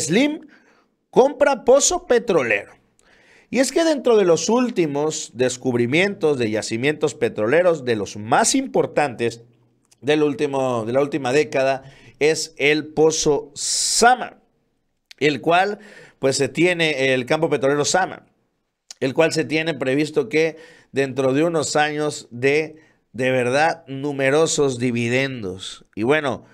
Slim compra pozo petrolero. Y es que dentro de los últimos descubrimientos de yacimientos petroleros, de los más importantes del último, de la última década, es el pozo Sama, el cual pues se tiene el campo petrolero Sama, el cual se tiene previsto que dentro de unos años de de verdad numerosos dividendos. Y bueno,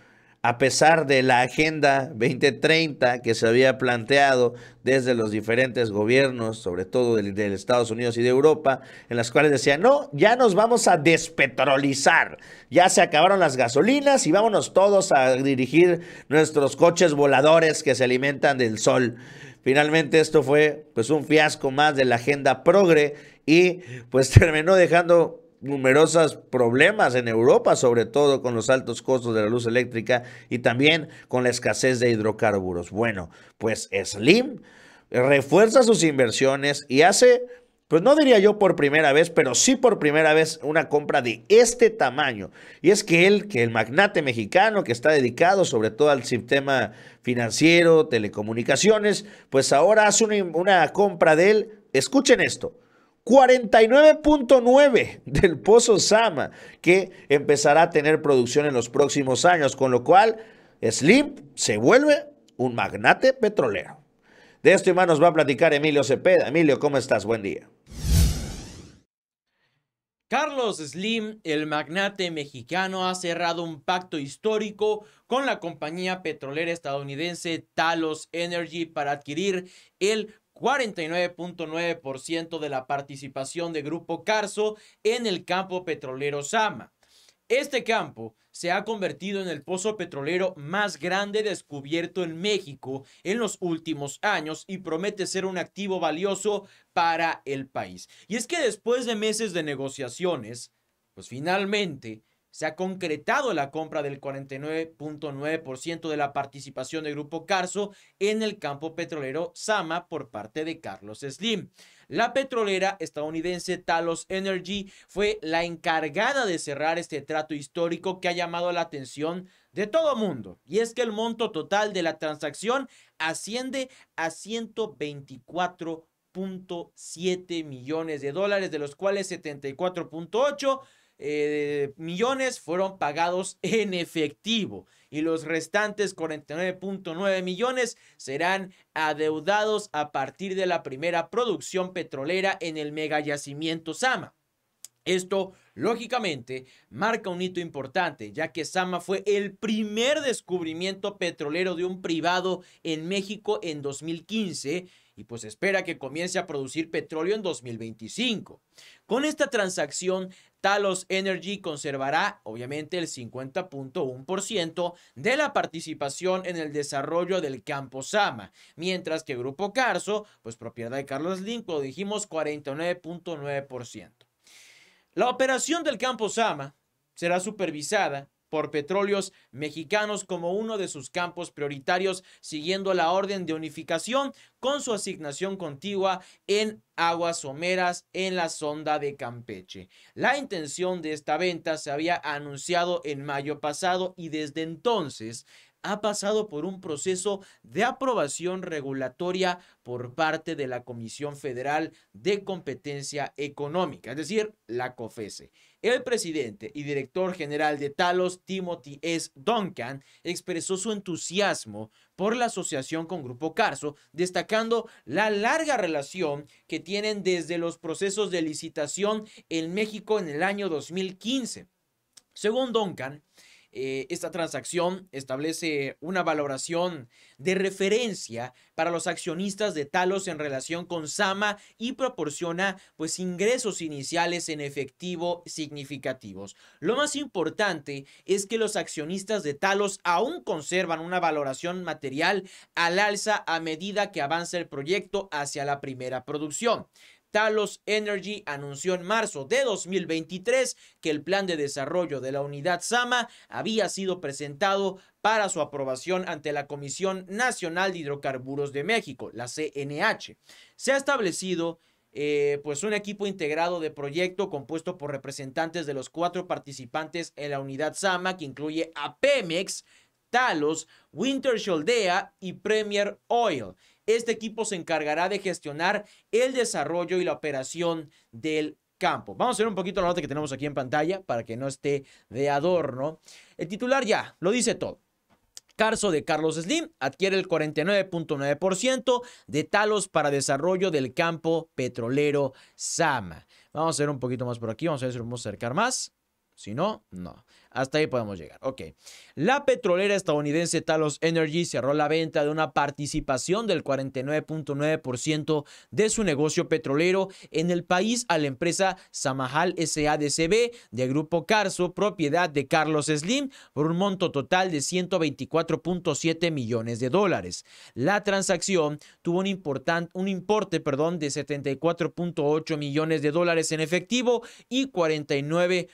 a pesar de la Agenda 2030 que se había planteado desde los diferentes gobiernos, sobre todo del, de Estados Unidos y de Europa, en las cuales decían, no, ya nos vamos a despetrolizar, ya se acabaron las gasolinas y vámonos todos a dirigir nuestros coches voladores que se alimentan del sol. Finalmente esto fue pues un fiasco más de la agenda progre y pues terminó dejando numerosos problemas en Europa, sobre todo con los altos costos de la luz eléctrica y también con la escasez de hidrocarburos. Bueno, pues Slim refuerza sus inversiones y hace, pues no diría yo por primera vez, pero sí por primera vez una compra de este tamaño. Y es que él, que el magnate mexicano que está dedicado sobre todo al sistema financiero, telecomunicaciones, pues ahora hace una, una compra de él, escuchen esto, 49.9 del Pozo Sama, que empezará a tener producción en los próximos años, con lo cual Slim se vuelve un magnate petrolero. De esto y más nos va a platicar Emilio Cepeda. Emilio, ¿cómo estás? Buen día. Carlos Slim, el magnate mexicano, ha cerrado un pacto histórico con la compañía petrolera estadounidense Talos Energy para adquirir el 49.9% de la participación de Grupo Carso en el campo petrolero Sama. Este campo se ha convertido en el pozo petrolero más grande descubierto en México en los últimos años y promete ser un activo valioso para el país. Y es que después de meses de negociaciones, pues finalmente se ha concretado la compra del 49.9% de la participación del Grupo Carso en el campo petrolero Sama por parte de Carlos Slim. La petrolera estadounidense Talos Energy fue la encargada de cerrar este trato histórico que ha llamado la atención de todo mundo. Y es que el monto total de la transacción asciende a 124.7 millones de dólares, de los cuales 74.8 eh, millones fueron pagados en efectivo y los restantes 49.9 millones serán adeudados a partir de la primera producción petrolera en el yacimiento Sama. Esto, lógicamente, marca un hito importante, ya que Sama fue el primer descubrimiento petrolero de un privado en México en 2015 y pues espera que comience a producir petróleo en 2025. Con esta transacción, Talos Energy conservará obviamente el 50.1% de la participación en el desarrollo del campo Sama, mientras que Grupo Carso, pues propiedad de Carlos Linco, dijimos 49.9%. La operación del campo Sama será supervisada por petróleos mexicanos como uno de sus campos prioritarios, siguiendo la orden de unificación con su asignación contigua en aguas someras en la sonda de Campeche. La intención de esta venta se había anunciado en mayo pasado y desde entonces ha pasado por un proceso de aprobación regulatoria por parte de la Comisión Federal de Competencia Económica, es decir, la COFESE. El presidente y director general de Talos, Timothy S. Duncan, expresó su entusiasmo por la asociación con Grupo Carso, destacando la larga relación que tienen desde los procesos de licitación en México en el año 2015. Según Duncan, eh, esta transacción establece una valoración de referencia para los accionistas de Talos en relación con Sama y proporciona pues ingresos iniciales en efectivo significativos. Lo más importante es que los accionistas de Talos aún conservan una valoración material al alza a medida que avanza el proyecto hacia la primera producción. Talos Energy anunció en marzo de 2023 que el plan de desarrollo de la unidad Sama había sido presentado para su aprobación ante la Comisión Nacional de Hidrocarburos de México, la CNH. Se ha establecido eh, pues un equipo integrado de proyecto compuesto por representantes de los cuatro participantes en la unidad Sama, que incluye a Pemex, Talos, Winter Sholdea y Premier Oil. Este equipo se encargará de gestionar el desarrollo y la operación del campo. Vamos a ver un poquito la nota que tenemos aquí en pantalla para que no esté de adorno. El titular ya lo dice todo. Carso de Carlos Slim adquiere el 49.9% de Talos para desarrollo del campo petrolero Sama. Vamos a ver un poquito más por aquí, vamos a ver si podemos acercar más. Si no, no. Hasta ahí podemos llegar. Ok. La petrolera estadounidense Talos Energy cerró la venta de una participación del 49.9% de su negocio petrolero en el país a la empresa Samahal SADCB de Grupo Carso, propiedad de Carlos Slim, por un monto total de 124.7 millones de dólares. La transacción tuvo un, importante un importe perdón, de 74.8 millones de dólares en efectivo y 49.9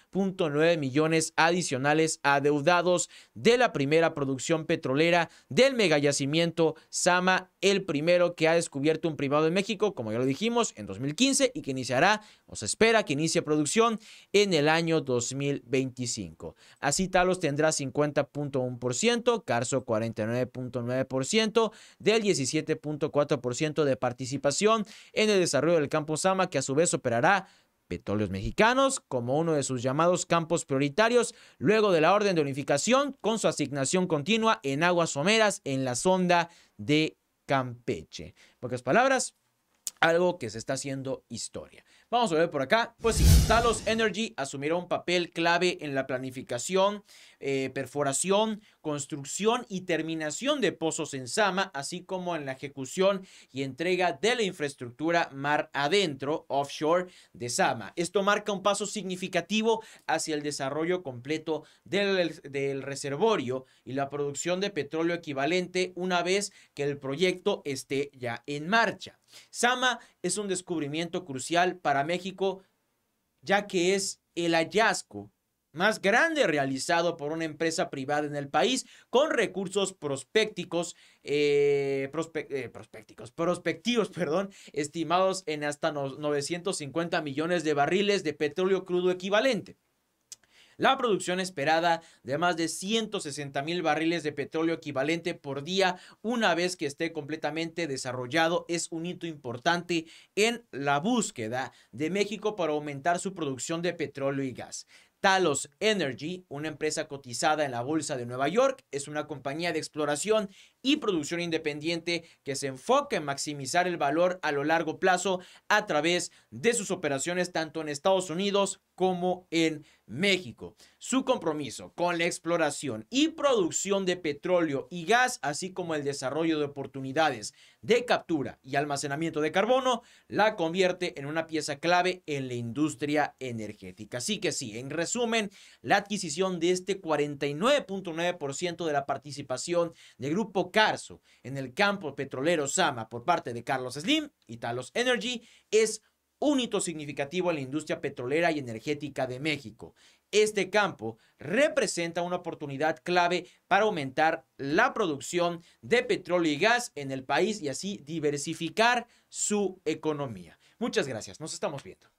millones adicionales adeudados de la primera producción petrolera del megayacimiento Sama, el primero que ha descubierto un privado en México, como ya lo dijimos, en 2015 y que iniciará, o se espera que inicie producción en el año 2025. Así Talos tendrá 50.1%, Carso 49.9%, del 17.4% de participación en el desarrollo del campo Sama, que a su vez operará Petróleos Mexicanos como uno de sus llamados campos prioritarios luego de la orden de unificación con su asignación continua en aguas someras en la sonda de Campeche. En pocas palabras, algo que se está haciendo historia. Vamos a ver por acá. Pues sí, Talos Energy asumirá un papel clave en la planificación eh, perforación, construcción y terminación de pozos en Sama, así como en la ejecución y entrega de la infraestructura mar adentro, offshore, de Sama. Esto marca un paso significativo hacia el desarrollo completo del, del reservorio y la producción de petróleo equivalente una vez que el proyecto esté ya en marcha. Sama es un descubrimiento crucial para México, ya que es el hallazgo más grande realizado por una empresa privada en el país con recursos prospecticos, eh, eh, prospectivos, perdón, estimados en hasta 950 millones de barriles de petróleo crudo equivalente. La producción esperada de más de 160 mil barriles de petróleo equivalente por día una vez que esté completamente desarrollado es un hito importante en la búsqueda de México para aumentar su producción de petróleo y gas. Talos Energy, una empresa cotizada en la Bolsa de Nueva York, es una compañía de exploración y producción independiente que se enfoca en maximizar el valor a lo largo plazo a través de sus operaciones tanto en Estados Unidos como en México. Su compromiso con la exploración y producción de petróleo y gas, así como el desarrollo de oportunidades de captura y almacenamiento de carbono, la convierte en una pieza clave en la industria energética. Así que sí, en resumen, la adquisición de este 49.9% de la participación del Grupo Carso en el campo petrolero Sama por parte de Carlos Slim y Talos Energy es un hito significativo en la industria petrolera y energética de México. Este campo representa una oportunidad clave para aumentar la producción de petróleo y gas en el país y así diversificar su economía. Muchas gracias, nos estamos viendo.